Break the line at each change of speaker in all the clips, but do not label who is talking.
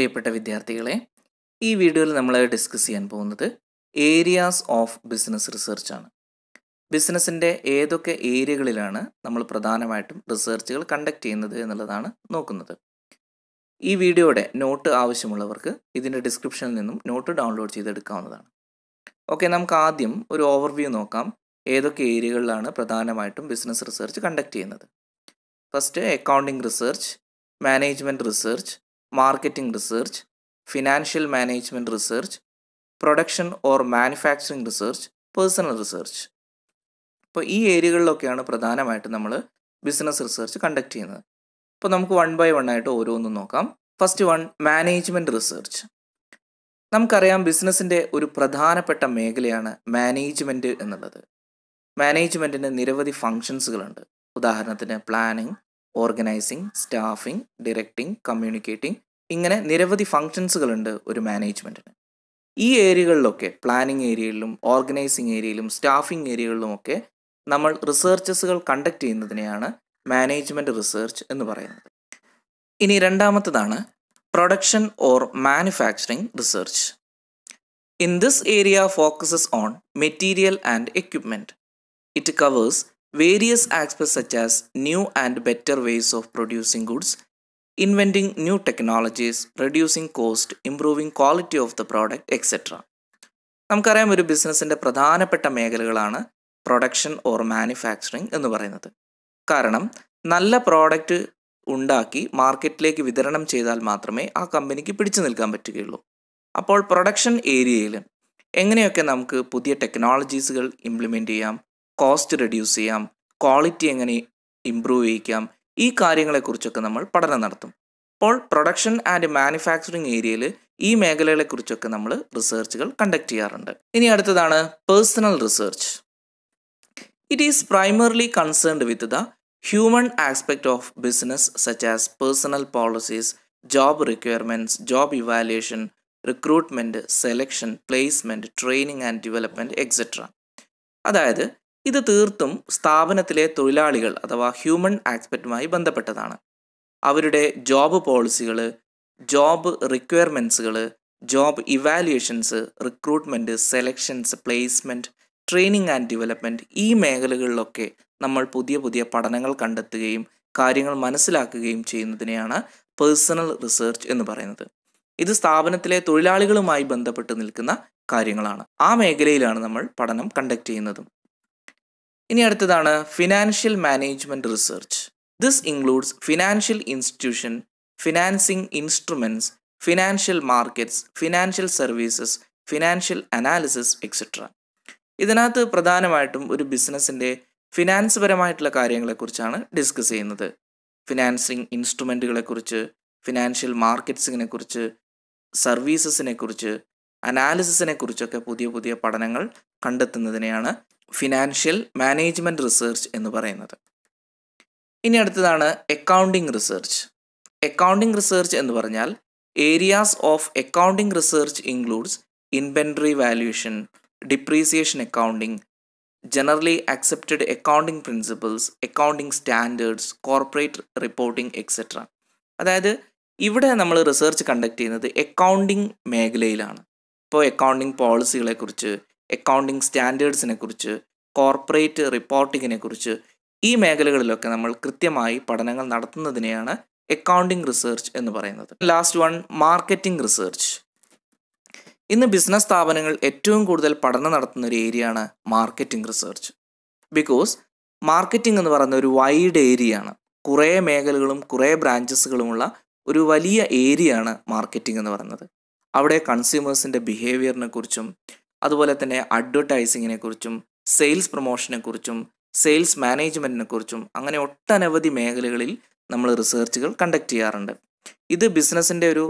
പ്രിയപ്പെട്ട വിദ്യാർത്ഥികളെ ഈ വീഡിയോയിൽ നമ്മൾ ഡിസ്കസ് ചെയ്യാൻ പോകുന്നത് ഏരിയാസ് ഓഫ് ബിസിനസ് റിസർച്ച് ആണ് ബിസിനസ്സിൻ്റെ ഏതൊക്കെ ഏരിയകളിലാണ് നമ്മൾ പ്രധാനമായിട്ടും റിസർച്ചുകൾ കണ്ടക്ട് ചെയ്യുന്നത് എന്നുള്ളതാണ് നോക്കുന്നത് ഈ വീഡിയോയുടെ നോട്ട് ആവശ്യമുള്ളവർക്ക് ഇതിൻ്റെ ഡിസ്ക്രിപ്ഷനിൽ നിന്നും നോട്ട് ഡൗൺലോഡ് ചെയ്തെടുക്കാവുന്നതാണ് ഓക്കെ നമുക്ക് ആദ്യം ഒരു ഓവർവ്യൂ നോക്കാം ഏതൊക്കെ ഏരിയകളിലാണ് പ്രധാനമായിട്ടും ബിസിനസ് റിസർച്ച് കണ്ടക്ട് ചെയ്യുന്നത് first accounting research management research marketing research financial management research production or manufacturing research personnel research അപ്പോൾ ഈ ഏരിയകളിലൊക്കെയാണ് പ്രധാനമായിട്ട് നമ്മൾ ബിസിനസ് റിസർച്ച് കണ്ടക്ട് ചെയ്യുന്നത് അപ്പോൾ നമുക്ക് വൺ ബൈ വൺ ആയിട്ട് ഓരോന്നും നോക്കാം ഫസ്റ്റ് വൺ മാനേജ്മെൻറ്റ് റിസർച്ച് നമുക്കറിയാം ബിസിനസ്സിൻ്റെ ഒരു പ്രധാനപ്പെട്ട മേഖലയാണ് മാനേജ്മെൻറ്റ് എന്നുള്ളത് മാനേജ്മെൻറ്റിന് നിരവധി ഫങ്ഷൻസുകളുണ്ട് ഉദാഹരണത്തിന് planning organising staffing directing communicating ഇങ്ങനെ നിരവധി ഫങ്ഷൻസുകളുണ്ട് ഒരു മാനേജ്മെൻറ്റിന് ഈ ഏരിയകളിലൊക്കെ പ്ലാനിങ് ഏരിയയിലും ഓർഗനൈസിങ് ഏരിയയിലും സ്റ്റാഫിംഗ് ഏരിയകളിലുമൊക്കെ നമ്മൾ റിസർച്ചസുകൾ കണ്ടക്ട് ചെയ്യുന്നതിനെയാണ് മാനേജ്മെൻറ്റ് റിസർച്ച് എന്ന് പറയുന്നത് ഇനി രണ്ടാമത്തതാണ് production or manufacturing research in this area focuses on material and equipment it covers various aspects such as new and better ways of producing goods inventing new technologies, reducing cost, improving quality of the product, etc. നമുക്കറിയാം ഒരു ബിസിനസ്സിൻ്റെ പ്രധാനപ്പെട്ട മേഖലകളാണ് production or manufacturing എന്ന് പറയുന്നത് കാരണം നല്ല product ഉണ്ടാക്കി മാർക്കറ്റിലേക്ക് വിതരണം ചെയ്താൽ മാത്രമേ ആ കമ്പനിക്ക് പിടിച്ചു നിൽക്കാൻ പറ്റുകയുള്ളൂ അപ്പോൾ പ്രൊഡക്ഷൻ ഏരിയയിൽ എങ്ങനെയൊക്കെ നമുക്ക് പുതിയ ടെക്നോളജീസുകൾ ഇംപ്ലിമെൻ്റ് ചെയ്യാം കോസ്റ്റ് റെഡ്യൂസ് ചെയ്യാം ക്വാളിറ്റി എങ്ങനെ ഇമ്പ്രൂവ് ചെയ്യിക്കാം ഈ കാര്യങ്ങളെക്കുറിച്ചൊക്കെ നമ്മൾ പഠനം നടത്തും അപ്പോൾ പ്രൊഡക്ഷൻ ആൻഡ് മാനുഫാക്ചറിങ് ഏരിയയിൽ ഈ മേഖലകളെക്കുറിച്ചൊക്കെ നമ്മൾ റിസർച്ചുകൾ കണ്ടക്ട് ചെയ്യാറുണ്ട് ഇനി അടുത്തതാണ് personnel research it is primarily concerned with the human aspect of business such as personnel policies job requirements job evaluation recruitment selection placement training and development etcetera അതായത് ഇത് തീർത്തും സ്ഥാപനത്തിലെ തൊഴിലാളികൾ അഥവാ ഹ്യൂമൻ ആസ്പെക്റ്റുമായി ബന്ധപ്പെട്ടതാണ് അവരുടെ ജോബ് പോളിസികൾ ജോബ് റിക്വയർമെൻറ്റ്സുകൾ job evaluations recruitment selections placement training and development ഈ മേഖലകളിലൊക്കെ നമ്മൾ പുതിയ പുതിയ പഠനങ്ങൾ കണ്ടെത്തുകയും കാര്യങ്ങൾ മനസ്സിലാക്കുകയും ചെയ്യുന്നതിനെയാണ് പേഴ്സണൽ റിസർച്ച് എന്ന് പറയുന്നത് ഇത് സ്ഥാപനത്തിലെ തൊഴിലാളികളുമായി ബന്ധപ്പെട്ട് നിൽക്കുന്ന കാര്യങ്ങളാണ് ആ മേഖലയിലാണ് നമ്മൾ പഠനം കണ്ടക്ട് ചെയ്യുന്നതും ഇനി അടുത്തതാണ് financial management research this includes financial institution financing instruments financial markets financial services financial analysis etcetera ഇതിനകത്ത് പ്രധാനമായിട്ടും ഒരു ബിസിനസിൻ്റെ ഫിനാൻസ് പരമായിട്ടുള്ള കാര്യങ്ങളെക്കുറിച്ചാണ് ഡിസ്കസ് ചെയ്യുന്നത് ഫിനാൻസിങ് ഇൻസ്ട്രുമെൻറ്റുകളെക്കുറിച്ച് ഫിനാൻഷ്യൽ മാർക്കറ്റ്സിനെ കുറിച്ച് സർവീസസിനെ കുറിച്ച് അനാലിസിസിനെ കുറിച്ചൊക്കെ പുതിയ പുതിയ പഠനങ്ങൾ കണ്ടെത്തുന്നതിനെയാണ് ഫിനാൻഷ്യൽ മാനേജ്മെൻറ്റ് റിസർച്ച് എന്ന് പറയുന്നത് ഇനി അടുത്തതാണ് അക്കൗണ്ടിംഗ് റിസർച്ച് അക്കൗണ്ടിംഗ് റിസർച്ച് എന്ന് പറഞ്ഞാൽ areas of accounting research includes inventory valuation depreciation accounting generally accepted accounting principles accounting standards corporate reporting etcetera അതായത് ഇവിടെ നമ്മൾ റിസർച്ച് കണ്ടക്ട് ചെയ്യുന്നത് അക്കൗണ്ടിംഗ് മേഖലയിലാണ് ഇപ്പോൾ അക്കൗണ്ടിംഗ് പോളിസികളെക്കുറിച്ച് അക്കൗണ്ടിങ് സ്റ്റാൻഡേർഡ്സിനെ കുറിച്ച് കോർപ്പറേറ്റ് റിപ്പോർട്ടിങ്ങിനെ കുറിച്ച് ഈ മേഖലകളിലൊക്കെ നമ്മൾ കൃത്യമായി പഠനങ്ങൾ നടത്തുന്നതിനെയാണ് അക്കൗണ്ടിങ് റിസർച്ച് എന്ന് പറയുന്നത് ലാസ്റ്റ് വൺ മാർക്കറ്റിംഗ് റിസർച്ച് ഇന്ന് ബിസിനസ് സ്ഥാപനങ്ങൾ ഏറ്റവും കൂടുതൽ പഠനം നടത്തുന്ന ഒരു ഏരിയയാണ് മാർക്കറ്റിംഗ് റിസർച്ച് ബിക്കോസ് മാർക്കറ്റിംഗ് എന്ന് പറയുന്ന ഒരു വൈഡ് ഏരിയയാണ് കുറേ മേഖലകളും കുറേ ബ്രാഞ്ചസുകളുമുള്ള ഒരു വലിയ ഏരിയയാണ് മാർക്കറ്റിംഗ് എന്ന് പറയുന്നത് അവിടെ കൺസ്യൂമേഴ്സിൻ്റെ ബിഹേവിയറിനെ കുറിച്ചും അതുപോലെ തന്നെ അഡ്വർടൈസിങ്ങിനെ കുറിച്ചും സെയിൽസ് പ്രൊമോഷനെ കുറിച്ചും സെയിൽസ് മാനേജ്മെന്റിനെ കുറിച്ചും അങ്ങനെ ഒട്ടനവധി മേഖലകളിൽ നമ്മൾ റിസർച്ചുകൾ കണ്ടക്ട് ചെയ്യാറുണ്ട് ഇത് ബിസിനസ്സിൻ്റെ ഒരു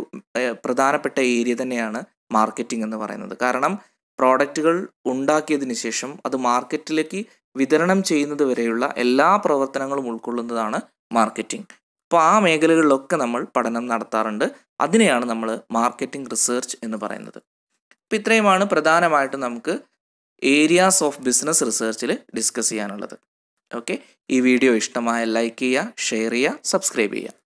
പ്രധാനപ്പെട്ട ഏരിയ തന്നെയാണ് മാർക്കറ്റിംഗ് എന്ന് പറയുന്നത് കാരണം പ്രോഡക്റ്റുകൾ ഉണ്ടാക്കിയതിന് ശേഷം അത് മാർക്കറ്റിലേക്ക് വിതരണം ചെയ്യുന്നത് വരെയുള്ള എല്ലാ പ്രവർത്തനങ്ങളും ഉൾക്കൊള്ളുന്നതാണ് മാർക്കറ്റിംഗ് അപ്പോൾ ആ മേഖലകളിലൊക്കെ നമ്മൾ പഠനം നടത്താറുണ്ട് അതിനെയാണ് നമ്മൾ മാർക്കറ്റിംഗ് റിസർച്ച് എന്ന് പറയുന്നത് അപ്പം ഇത്രയുമാണ് പ്രധാനമായിട്ടും നമുക്ക് ഏരിയാസ് ഓഫ് ബിസിനസ് റിസർച്ചിൽ ഡിസ്കസ് ചെയ്യാനുള്ളത് ഓക്കെ ഈ വീഡിയോ ഇഷ്ടമായ ലൈക്ക് ചെയ്യുക ഷെയർ ചെയ്യുക സബ്സ്ക്രൈബ് ചെയ്യുക